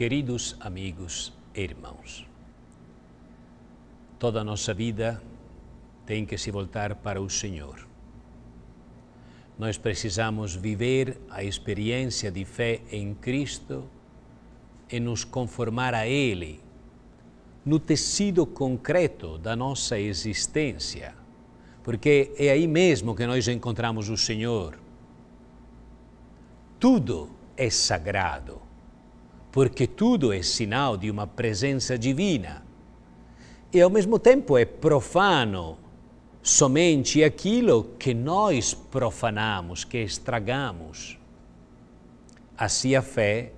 Queridos amigos e irmãos, toda a nossa vida tem que se voltar para o Senhor. Nós precisamos viver a experiência de fé em Cristo e nos conformar a Ele no tecido concreto da nossa existência, porque é aí mesmo que nós encontramos o Senhor. Tudo é sagrado porque tudo é sinal de uma presença divina. E ao mesmo tempo é profano somente aquilo que nós profanamos, que estragamos. Assim a fé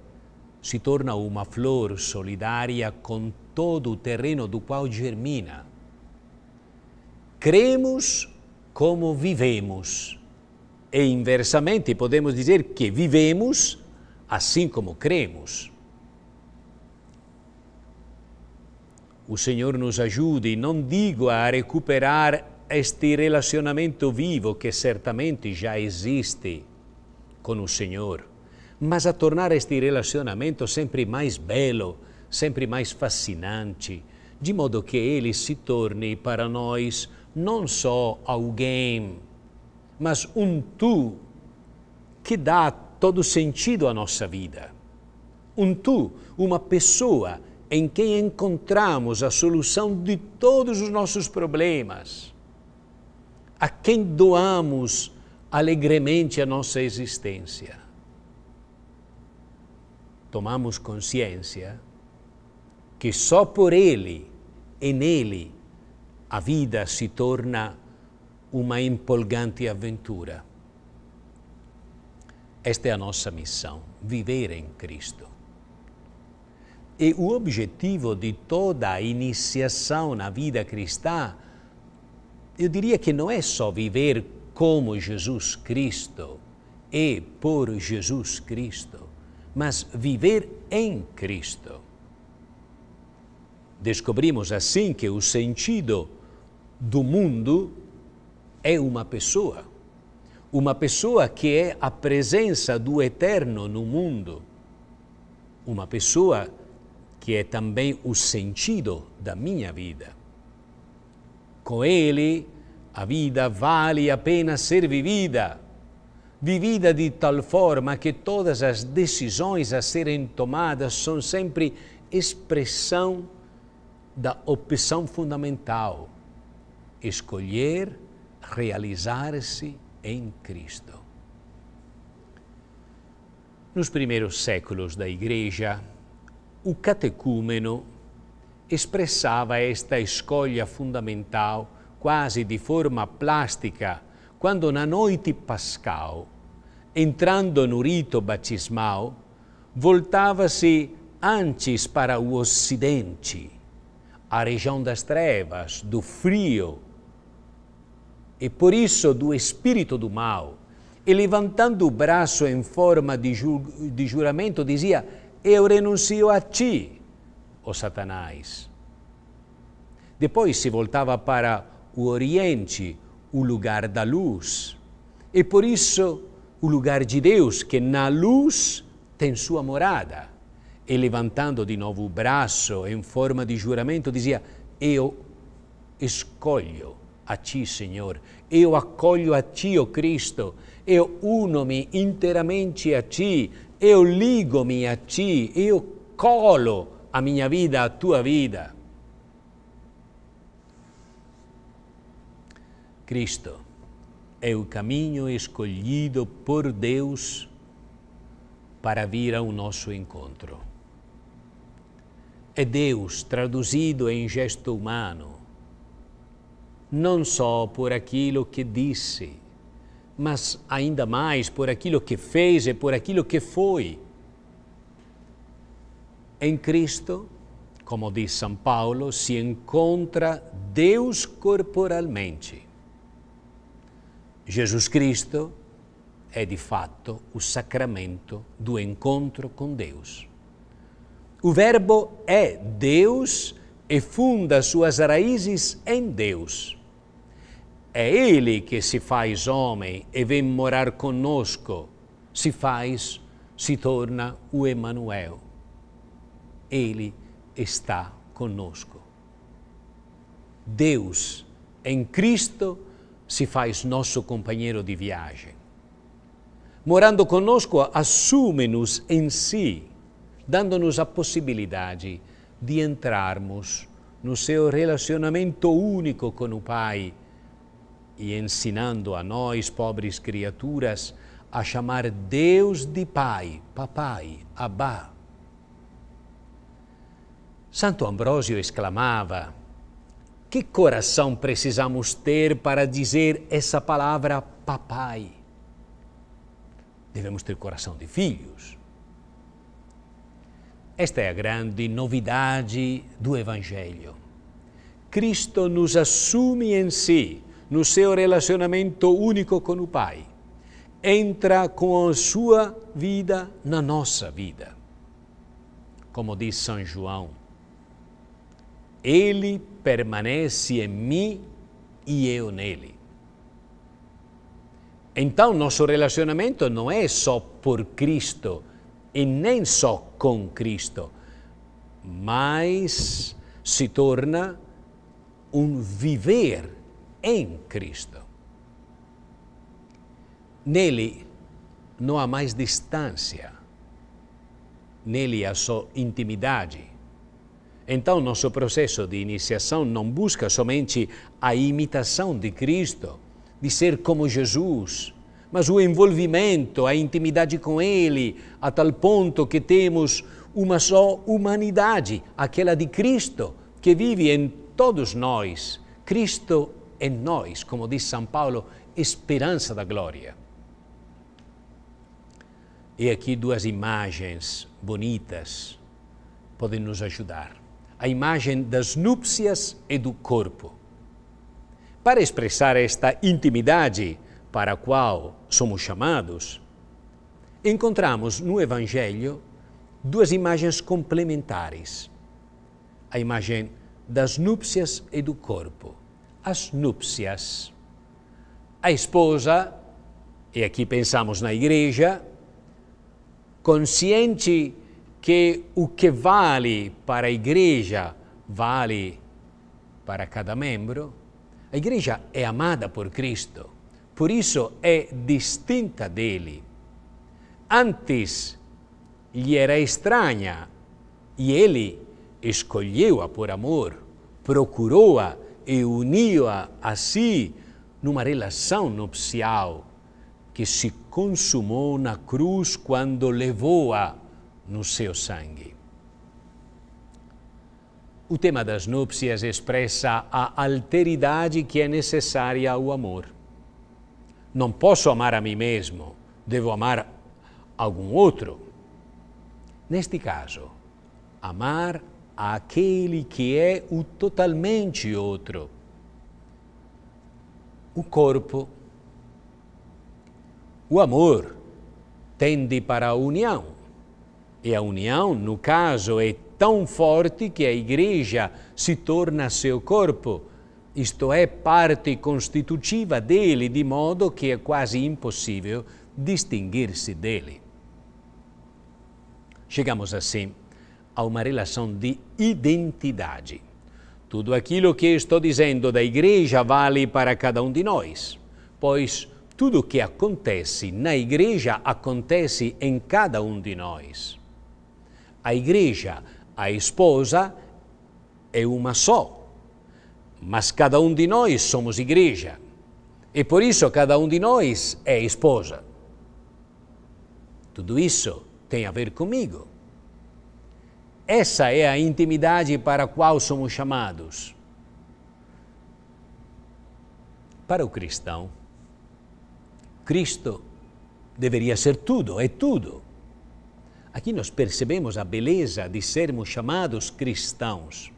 si torna uma flor solidária com todo o terreno do qual germina. Cremos como vivemos. E inversamente podemos dizer que vivemos assim como cremos. O Senhor nos ajude, não digo a recuperar este relacionamento vivo que certamente já existe com o Senhor, mas a tornar este relacionamento sempre mais belo, sempre mais fascinante, de modo que ele se torne para nós não só alguém, mas um tu que dá todo sentido à nossa vida. Um tu, uma pessoa em quem encontramos a solução de todos os nossos problemas, a quem doamos alegremente a nossa existência. Tomamos consciência que só por Ele e nele a vida se torna uma empolgante aventura. Esta é a nossa missão: viver em Cristo. E o objetivo de toda a iniciação na vida cristã, eu diria que não é só viver como Jesus Cristo e por Jesus Cristo, mas viver em Cristo. Descobrimos assim que o sentido do mundo é uma pessoa. Uma pessoa que é a presença do eterno no mundo. Uma pessoa que é também o sentido da minha vida. Com Ele, a vida vale a pena ser vivida, vivida de tal forma que todas as decisões a serem tomadas são sempre expressão da opção fundamental: escolher realizar-se em Cristo. Nos primeiros séculos da Igreja, o catecúmeno expressava esta escolha fundamental quase de forma plástica, quando na noite pascal, entrando no rito batismal, voltava-se antes para o ocidente, a região das trevas, do frio, e por isso do espírito do mal, e levantando o braço em forma de, ju de juramento, dizia: eu renuncio a ti, ó Satanás. Depois se voltava para o Oriente, o lugar da luz. E por isso, o lugar de Deus, que na luz tem sua morada. E levantando de novo o braço em forma de juramento, dizia: Eu escolho a ti, Senhor. Eu acolho a ti, ó Cristo. Eu uno-me inteiramente a ti eu ligo-me a ti, eu colo a minha vida à tua vida. Cristo é o caminho escolhido por Deus para vir ao nosso encontro. É Deus traduzido em gesto humano, não só por aquilo que disse, mas ainda mais por aquilo que fez e por aquilo que foi. Em Cristo, como diz São Paulo, se encontra Deus corporalmente. Jesus Cristo é de fato o sacramento do encontro com Deus. O Verbo é Deus e funda suas raízes em Deus. É Ele que se faz homem e vem morar conosco. Se faz, se torna o Emanuel. Ele está conosco. Deus, em Cristo, se faz nosso companheiro de viagem. Morando conosco, assume-nos em si, dando-nos a possibilidade de entrarmos no seu relacionamento único com o Pai e ensinando a nós, pobres criaturas, a chamar Deus de Pai, Papai, Abá. Santo Ambrósio exclamava: Que coração precisamos ter para dizer essa palavra papai? Devemos ter coração de filhos. Esta é a grande novidade do Evangelho. Cristo nos assume em si no seu relacionamento único com o Pai. Entra com a sua vida na nossa vida. Como diz São João, Ele permanece em mim e eu nele. Então, nosso relacionamento não é só por Cristo e nem só com Cristo, mas se torna um viver em Cristo. Nele não há mais distância, nele há só intimidade. Então, nosso processo de iniciação não busca somente a imitação de Cristo, de ser como Jesus, mas o envolvimento, a intimidade com Ele, a tal ponto que temos uma só humanidade, aquela de Cristo, que vive em todos nós. Cristo em nós, como diz São Paulo, esperança da glória. E aqui duas imagens bonitas podem nos ajudar. A imagem das núpcias e do corpo. Para expressar esta intimidade para a qual somos chamados, encontramos no Evangelho duas imagens complementares. A imagem das núpcias e do corpo as núpcias. A esposa, e aqui pensamos na igreja, consciente que o que vale para a igreja vale para cada membro, a igreja é amada por Cristo, por isso é distinta dele. Antes lhe era estranha e ele escolheu-a por amor, procurou-a e uniu-a a si numa relação nupcial que se consumou na cruz quando levou-a no seu sangue. O tema das núpcias expressa a alteridade que é necessária ao amor. Não posso amar a mim mesmo, devo amar algum outro. Neste caso, amar àquele que é o totalmente outro. O corpo, o amor, tende para a união. E a união, no caso, é tão forte que a Igreja se torna seu corpo, isto é, parte constitutiva dele, de modo que é quase impossível distinguir-se dele. Chegamos assim a uma relação de identidade. Tudo aquilo que estou dizendo da igreja vale para cada um de nós, pois tudo o que acontece na igreja acontece em cada um de nós. A igreja, a esposa, é uma só, mas cada um de nós somos igreja e por isso cada um de nós é esposa. Tudo isso tem a ver comigo. Essa é a intimidade para a qual somos chamados. Para o cristão, Cristo deveria ser tudo, é tudo. Aqui nós percebemos a beleza de sermos chamados cristãos.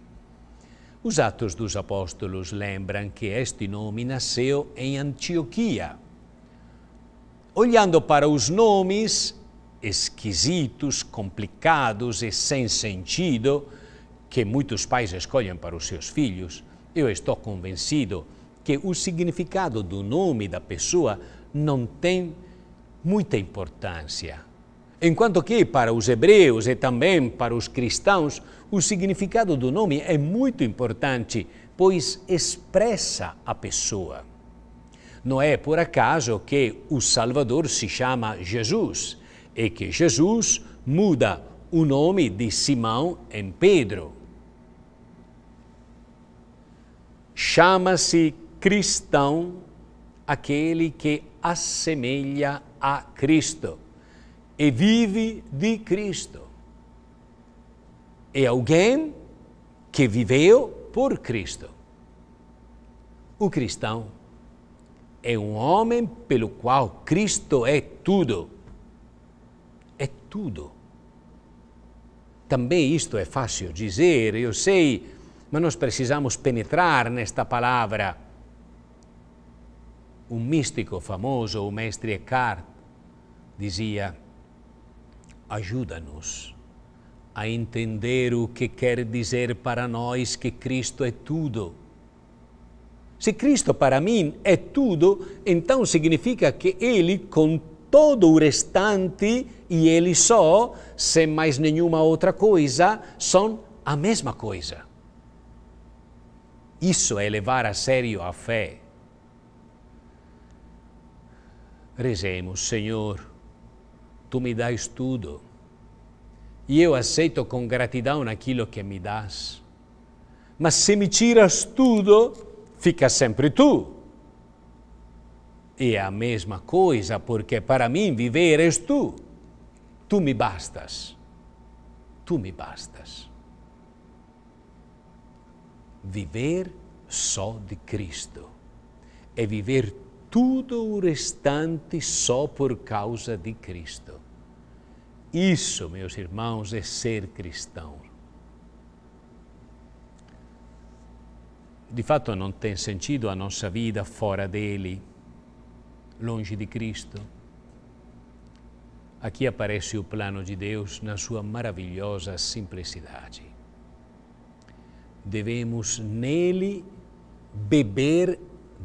Os Atos dos Apóstolos lembram que este nome nasceu em Antioquia. Olhando para os nomes, esquisitos, complicados e sem sentido que muitos pais escolhem para os seus filhos, eu estou convencido que o significado do nome da pessoa não tem muita importância. Enquanto que para os hebreus e também para os cristãos, o significado do nome é muito importante, pois expressa a pessoa. Não é por acaso que o Salvador se chama Jesus e que Jesus muda o nome de Simão em Pedro. Chama-se cristão aquele que assemelha a Cristo e vive de Cristo. É alguém que viveu por Cristo. O cristão é um homem pelo qual Cristo é tudo tudo. Também isto é fácil dizer, eu sei, mas nós precisamos penetrar nesta palavra. Um místico famoso, o mestre Eckhart, dizia: ajuda-nos a entender o que quer dizer para nós que Cristo é tudo. Se Cristo para mim é tudo, então significa que Ele, contém todo o restante e ele só, sem mais nenhuma outra coisa, são a mesma coisa. Isso é levar a sério a fé. Rezemos, Senhor, tu me dás tudo e eu aceito com gratidão aquilo que me dás. Mas se me tiras tudo, fica sempre tu é a mesma coisa, porque para mim viver és tu. Tu me bastas. Tu me bastas. Viver só de Cristo é viver tudo o restante só por causa de Cristo. Isso, meus irmãos, é ser cristão. De fato, não tem sentido a nossa vida fora dele longe de Cristo. Aqui aparece o plano de Deus na sua maravilhosa simplicidade. Devemos nele beber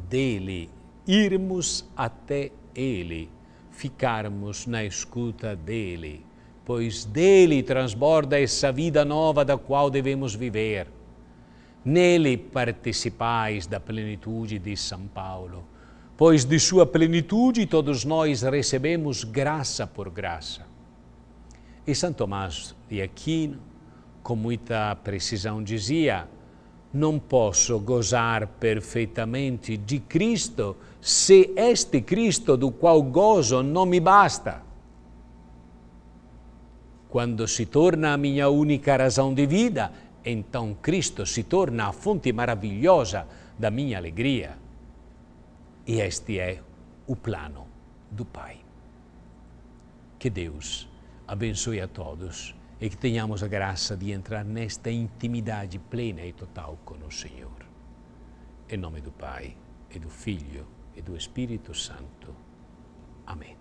dele, irmos até ele, ficarmos na escuta dele, pois dele transborda essa vida nova da qual devemos viver. Nele participais da plenitude de São Paulo pois de sua plenitude todos nós recebemos graça por graça. E São Tomás de Aquino, com muita precisão, dizia: Não posso gozar perfeitamente de Cristo se este Cristo do qual gozo não me basta. Quando se torna a minha única razão de vida, então Cristo se torna a fonte maravilhosa da minha alegria. E este é o plano do Pai. Que Deus abençoe a todos e que tenhamos a graça de entrar nesta intimidade plena e total com o Senhor. Em nome do Pai, e do Filho e do Espírito Santo. Amém.